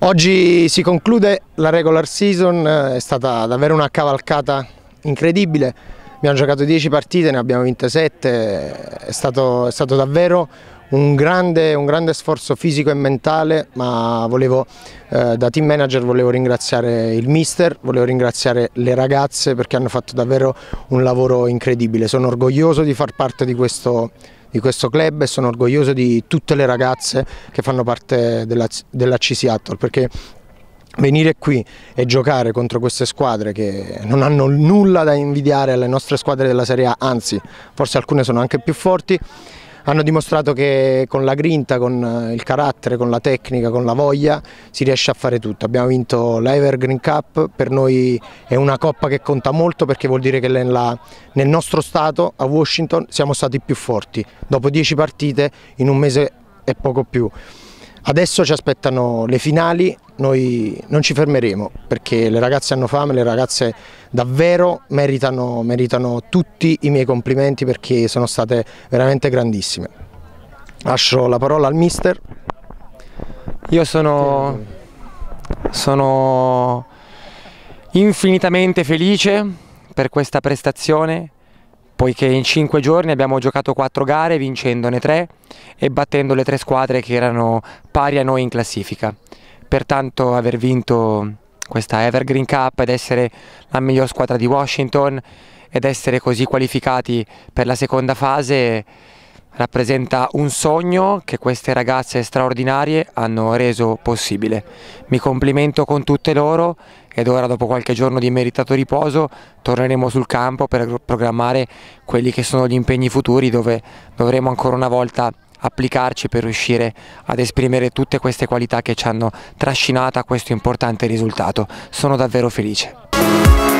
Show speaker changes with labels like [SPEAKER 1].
[SPEAKER 1] Oggi si conclude la regular season, è stata davvero una cavalcata incredibile, abbiamo giocato 10 partite, ne abbiamo vinte 7, è stato, è stato davvero un grande, un grande, sforzo fisico e mentale, ma volevo, eh, da team manager volevo ringraziare il mister, volevo ringraziare le ragazze perché hanno fatto davvero un lavoro incredibile, sono orgoglioso di far parte di questo di questo club e sono orgoglioso di tutte le ragazze che fanno parte della, della C Seattle perché venire qui e giocare contro queste squadre che non hanno nulla da invidiare alle nostre squadre della Serie A, anzi forse alcune sono anche più forti, hanno dimostrato che con la grinta, con eh, il carattere, con la tecnica, con la voglia si riesce a fare tutto. Abbiamo vinto l'Evergreen Cup, per noi è una coppa che conta molto perché vuol dire che nella, nel nostro stato, a Washington, siamo stati più forti. Dopo 10 partite in un mese e poco più. Adesso ci aspettano le finali, noi non ci fermeremo perché le ragazze hanno fame, le ragazze davvero meritano, meritano tutti i miei complimenti perché sono state veramente grandissime. Lascio la parola al mister.
[SPEAKER 2] Io sono, sono infinitamente felice per questa prestazione poiché in 5 giorni abbiamo giocato 4 gare vincendone 3 e battendo le 3 squadre che erano pari a noi in classifica. Pertanto aver vinto questa Evergreen Cup ed essere la miglior squadra di Washington ed essere così qualificati per la seconda fase rappresenta un sogno che queste ragazze straordinarie hanno reso possibile. Mi complimento con tutte loro ed ora dopo qualche giorno di meritato riposo torneremo sul campo per programmare quelli che sono gli impegni futuri dove dovremo ancora una volta applicarci per riuscire ad esprimere tutte queste qualità che ci hanno trascinato a questo importante risultato. Sono davvero felice.